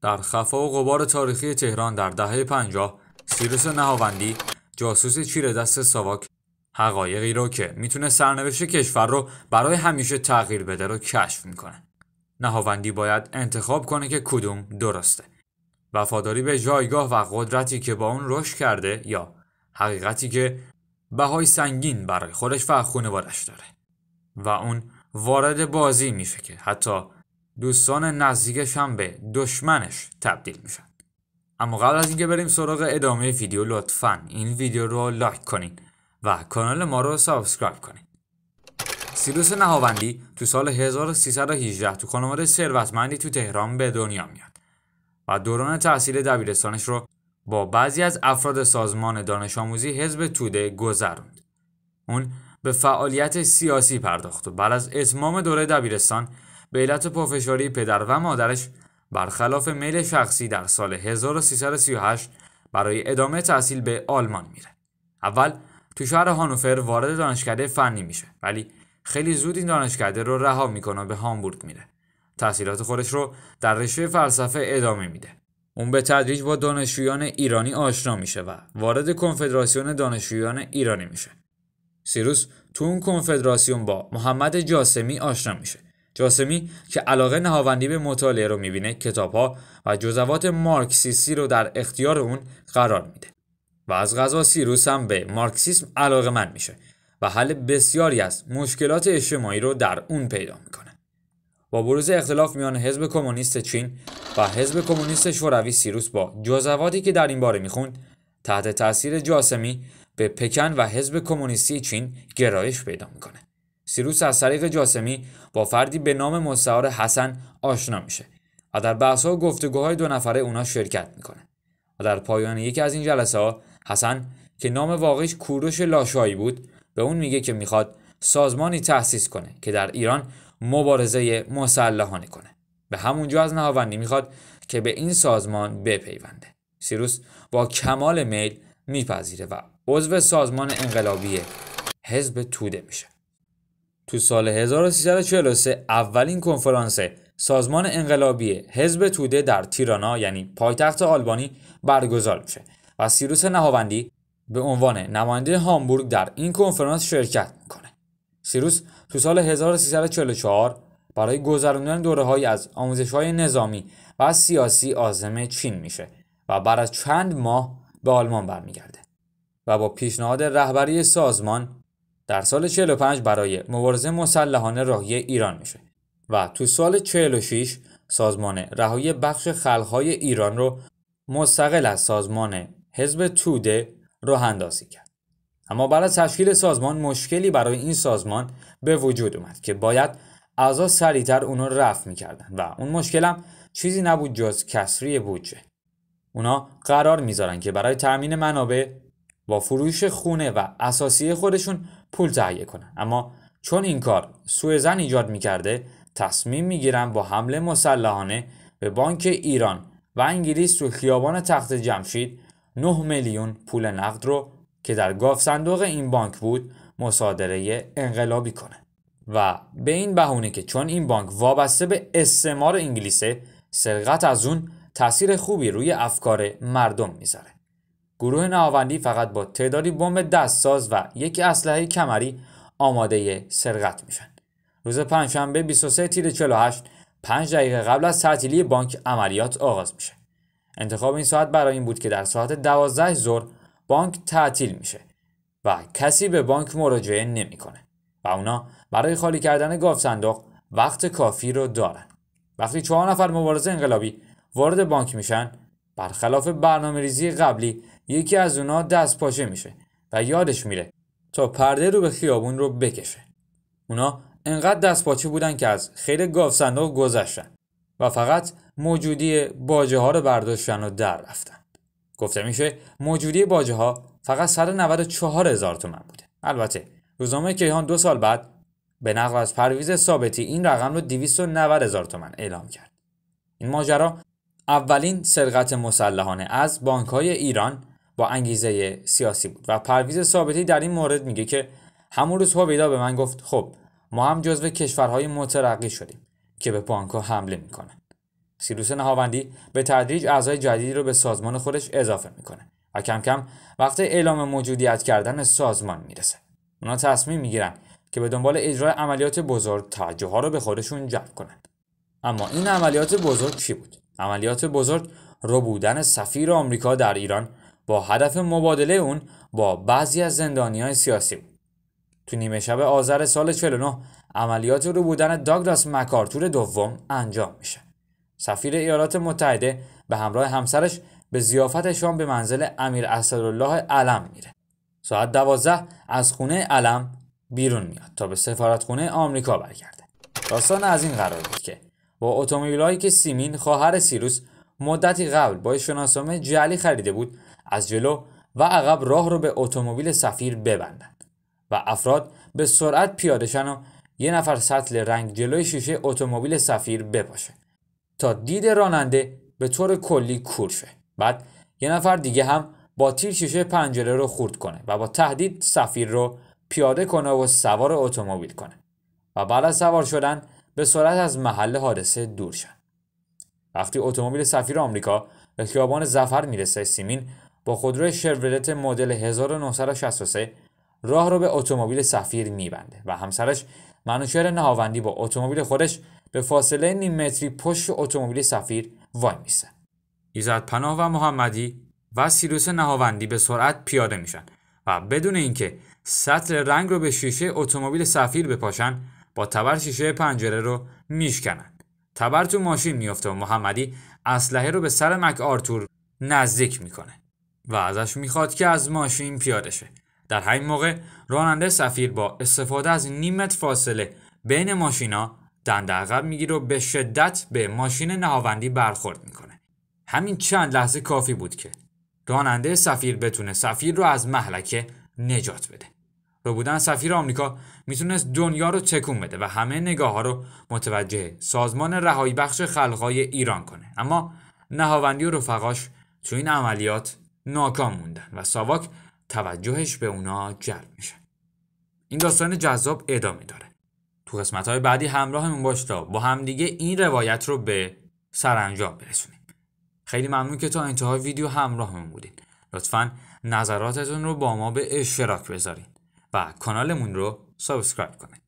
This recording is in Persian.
در خفا و غبار تاریخی تهران در دهه پنجاه سیروس نهاوندی جاسوس چیره دست ساواک حقایقی رو که میتونه سرنوشت کشور رو برای همیشه تغییر بده رو کشف میکنه نهاوندی باید انتخاب کنه که کدوم درسته وفاداری به جایگاه و قدرتی که با اون رشد کرده یا حقیقتی که بهای سنگین برای خودش و خانوادش داره و اون وارد بازی میشه که حتی دوستان نزدیکش هم به دشمنش تبدیل میشن اما قبل از اینکه بریم سراغ ادامه ویدیو لطفا این ویدیو رو لایک کنین و کانال ما رو سابسکرایب کنین سیروس نهاوندی تو سال 1318 تو خانواده ثروتمندی تو تهران به دنیا میاد و دوران تحصیل دبیرستانش رو با بعضی از افراد سازمان دانش آموزی حزب توده گذروند. اون به فعالیت سیاسی پرداخت و بعد از اتمام دوره دبیرستان به علت پافشاری پدر و مادرش برخلاف میل شخصی در سال 1338 برای ادامه تحصیل به آلمان میره. اول تو شهر هانوفر وارد دانشکده فنی میشه ولی خیلی زود این دانشکده رو رها میکنه و به هامبورگ میره. تحصیلات خودش رو در رشته فلسفه ادامه میده. اون به تدریج با دانشجویان ایرانی آشنا میشه و وارد کنفدراسیون دانشجویان ایرانی میشه. سیروس تو اون کنفدراسیون با محمد جاسمی آشنا میشه جاسمی که علاقه نهاوندی به مطالعه رو میبینه کتابها و جزوات مارکسیستی رو در اختیار اون قرار میده و از غذا سیروس هم به مارکسیسم علاقه من میشه و حل بسیاری از مشکلات اجتماعی رو در اون پیدا میکنه با بروز اختلاف میان حزب کمونیست چین و حزب کمونیست شوروی سیروس با جزواتی که در این باره میخوند تحت تاثیر جاسمی به پکن و حزب کمونیستی چین گرایش پیدا میکنه سیروس از طریق جاسمی با فردی به نام مستعار حسن آشنا میشه و در بحث و گفتگوهای دو نفره اونا شرکت میکنه و در پایان یکی از این جلسه ها حسن که نام واقعیش کوروش لاشایی بود به اون میگه که میخواد سازمانی تأسیس کنه که در ایران مبارزه مسلحانه کنه به همونجا از نهاوندی میخواد که به این سازمان بپیونده سیروس با کمال میل میپذیره و عضو سازمان انقلابی حزب توده میشه تو سال 1343 اولین کنفرانس سازمان انقلابی حزب توده در تیرانا یعنی پایتخت آلبانی برگزار میشه و سیروس نهاوندی به عنوان نماینده هامبورگ در این کنفرانس شرکت میکنه. سیروس تو سال 1344 برای گذراندن دورههایی از آموزش های نظامی و سیاسی آزم چین میشه و بعد از چند ماه به آلمان برمیگرده و با پیشنهاد رهبری سازمان در سال 45 برای مبارزه مسلحانه راهی ایران میشه و تو سال 46 سازمان رهایی بخش خلقهای ایران رو مستقل از سازمان حزب توده رو کرد اما بعد تشکیل سازمان مشکلی برای این سازمان به وجود اومد که باید اعضا سریعتر اونو رفت میکردن و اون مشکلم چیزی نبود جز کسری بودجه اونا قرار میذارن که برای تامین منابع با فروش خونه و اساسی خودشون پول تهیه کنن اما چون این کار سوء زن ایجاد میکرده تصمیم میگیرن با حمله مسلحانه به بانک ایران و انگلیس تو خیابان تخت جمشید 9 میلیون پول نقد رو که در گاف صندوق این بانک بود مصادره انقلابی کنه و به این بهونه که چون این بانک وابسته به استعمار انگلیسه سرقت از اون تاثیر خوبی روی افکار مردم میذاره گروه ناوندی فقط با تعدادی بمب دستساز و یک اسلحه کمری آماده سرقت میشن. روز پنجشنبه 23 تیر 48 5 دقیقه قبل از تعطیلی بانک عملیات آغاز میشه. انتخاب این ساعت برای این بود که در ساعت 12 ظهر بانک تعطیل میشه و کسی به بانک مراجعه نمیکنه و اونا برای خالی کردن گاف وقت کافی رو دارن. وقتی چهار نفر مبارزه انقلابی وارد بانک میشن برخلاف برنامه ریزی قبلی یکی از اونا دست پاشه میشه و یادش میره تا پرده رو به خیابون رو بکشه اونا انقدر دست پاچه بودن که از خیر گاوصندوق صندوق گذشتن و فقط موجودی باجه ها رو برداشتن و در رفتن گفته میشه موجودی باجه ها فقط 194 هزار تومن بوده البته روزنامه کیهان دو سال بعد به نقل از پرویز ثابتی این رقم رو 290 هزار تومن اعلام کرد این ماجرا اولین سرقت مسلحانه از بانک های ایران با انگیزه سیاسی بود و پرویز ثابتی در این مورد میگه که همون روز هویدا به من گفت خب ما هم جزو کشورهای مترقی شدیم که به پانکا حمله میکنه. سیروس نهاوندی به تدریج اعضای جدیدی رو به سازمان خودش اضافه میکنه و کم کم وقت اعلام موجودیت کردن سازمان میرسه اونا تصمیم میگیرن که به دنبال اجرای عملیات بزرگ توجه ها رو به خودشون جلب کنند اما این عملیات بزرگ چی بود عملیات بزرگ ربودن سفیر آمریکا در ایران با هدف مبادله اون با بعضی از زندانی های سیاسی بود. تو نیمه شب آذر سال 49 عملیات رو بودن داگلاس مکارتور دوم انجام میشه. سفیر ایالات متحده به همراه همسرش به زیافتشان شام به منزل امیر اسدالله علم میره. ساعت دوازده از خونه علم بیرون میاد تا به خونه آمریکا برگرده. داستان از این قرار بود که با اتومبیلهایی که سیمین خواهر سیروس مدتی قبل با شناسنامه جعلی خریده بود از جلو و عقب راه رو به اتومبیل سفیر ببندند و افراد به سرعت پیاده و یه نفر سطل رنگ جلوی شیشه اتومبیل سفیر بپاشه تا دید راننده به طور کلی کور شه بعد یه نفر دیگه هم با تیر شیشه پنجره رو خورد کنه و با تهدید سفیر رو پیاده کنه و سوار اتومبیل کنه و بعد از سوار شدن به سرعت از محل حادثه دور شد وقتی اتومبیل سفیر آمریکا به خیابان زفر میرسه سیمین با خودروی شرولت مدل 1963 راه رو به اتومبیل سفیر میبنده و همسرش منوشهر نهاوندی با اتومبیل خودش به فاصله نیم متری پشت اتومبیل سفیر وای میسه ایزاد پناه و محمدی و سیروس نهاوندی به سرعت پیاده میشن و بدون اینکه سطل رنگ رو به شیشه اتومبیل سفیر بپاشن با تبر شیشه پنجره رو میشکنن تبر تو ماشین میفته و محمدی اسلحه رو به سر مک آرتور نزدیک میکنه و ازش میخواد که از ماشین پیاده شه در همین موقع راننده سفیر با استفاده از نیمت فاصله بین ماشینا دنده عقب میگیره و به شدت به ماشین نهاوندی برخورد میکنه همین چند لحظه کافی بود که راننده سفیر بتونه سفیر رو از محلکه نجات بده رو بودن سفیر آمریکا میتونست دنیا رو تکون بده و همه نگاه ها رو متوجه سازمان رهایی بخش خلقای ایران کنه اما نهاوندی و رفقاش تو این عملیات ناکام موندن و ساواک توجهش به اونا جلب میشه این داستان جذاب ادامه داره تو قسمت های بعدی همراهمون باش تا با همدیگه این روایت رو به سرانجام برسونیم خیلی ممنون که تا انتهای ویدیو همراهمون بودین لطفا نظراتتون رو با ما به اشتراک بذارین و کانالمون رو سابسکرایب کنید